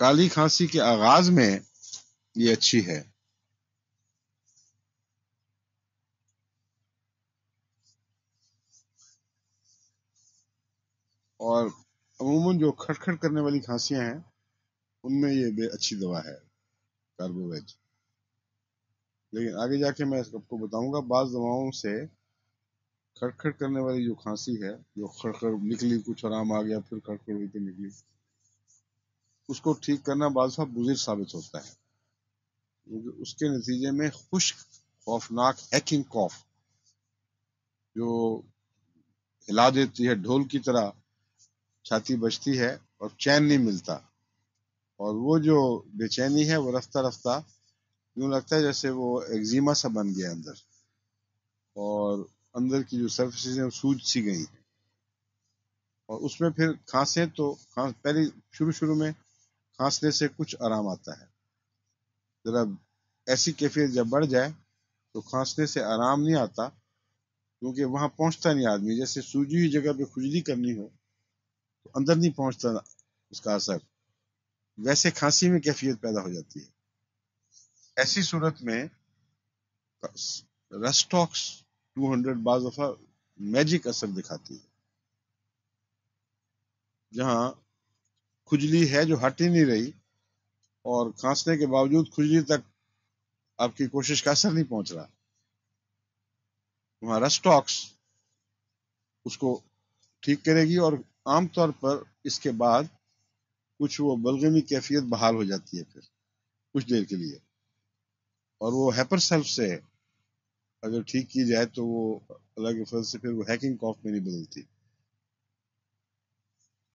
काली खांसी के आगाज में ये अच्छी है और अमूमन जो खटखट करने वाली खांसियां हैं उनमें ये अच्छी दवा है कार्बोवेज लेकिन आगे जाके मैं आपको बताऊंगा बाज दवाओं से खटखट करने वाली जो खांसी है जो खड़खड़ निकली कुछ आराम आ गया फिर खड़खड़ हुई तो निकली उसको ठीक करना बाद साहब साबित होता है उसके नतीजे में खुश्क खौफनाक हैकिंग कॉफ जो हिला देती है ढोल की तरह छाती बचती है और चैन नहीं मिलता और वो जो बेचैनी है वो रफ्ता रफ्ता यूं लगता है जैसे वो एग्जीमा सा बन गया अंदर और अंदर की जो सर्फिस हैं वो सूज सी गई और उसमें फिर खांसें तो खांस पहले शुरू शुरू में खांसने से कुछ आराम आता है ज़रा ऐसी कैफियत जब बढ़ जाए तो खांसने से आराम नहीं आता क्योंकि वहां पहुंचता नहीं आदमी जैसे सूजी हुई जगह पे खुजली करनी हो तो अंदर नहीं पहुंचता उसका असर वैसे खांसी में कैफियत पैदा हो जाती है ऐसी सूरत में रेस्टॉक्स 200 बाज दफा मैजिक असर दिखाती है जहां खुजली है जो हट ही नहीं रही और खांसने के बावजूद खुजली तक आपकी कोशिश का असर नहीं पहुंच रहा तुम्हारा स्टॉक्स उसको ठीक करेगी और आमतौर पर इसके बाद कुछ वो बलगमी कैफियत बहाल हो जाती है फिर कुछ देर के लिए और वो हैपर सेल्फ से अगर ठीक की जाए तो वो अलग फल से फिर वो हैकिंग कॉफ में नहीं बदलती